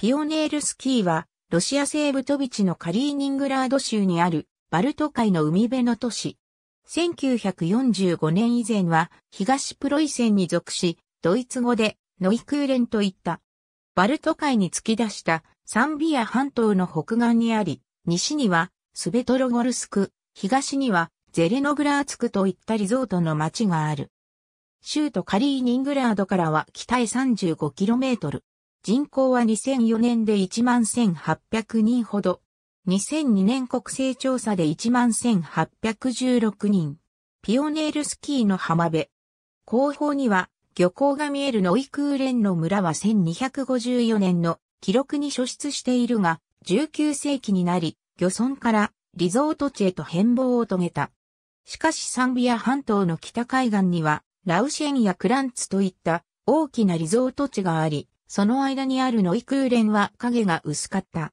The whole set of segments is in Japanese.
ピオネールスキーは、ロシア西部トビチのカリーニングラード州にある、バルト海の海辺の都市。1945年以前は、東プロイセンに属し、ドイツ語で、ノイクーレンといった。バルト海に突き出したサンビア半島の北岸にあり、西にはスベトロゴルスク、東にはゼレノグラーツクといったリゾートの町がある。州都カリーニングラードからは北へ 35km。人口は2004年で11,800人ほど。2002年国勢調査で11,816人。ピオネールスキーの浜辺。後方には漁港が見えるノイクーレンの村は1254年の記録に所出しているが、19世紀になり、漁村からリゾート地へと変貌を遂げた。しかしサンビア半島の北海岸には、ラウシェンやクランツといった大きなリゾート地があり、その間にあるノイクーレンは影が薄かった。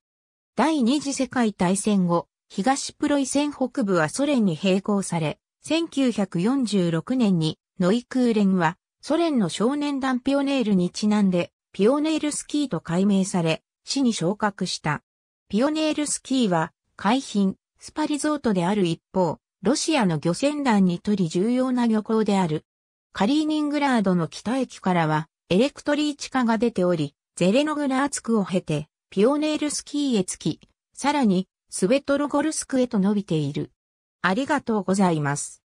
第二次世界大戦後、東プロイセン北部はソ連に併合され、1946年にノイクーレンはソ連の少年団ピオネールにちなんで、ピオネールスキーと改名され、市に昇格した。ピオネールスキーは、海浜、スパリゾートである一方、ロシアの漁船団にとり重要な漁港である。カリーニングラードの北駅からは、エレクトリー地下が出ており、ゼレノグラーツクを経て、ピオネールスキーへ着き、さらに、スベトロゴルスクへと伸びている。ありがとうございます。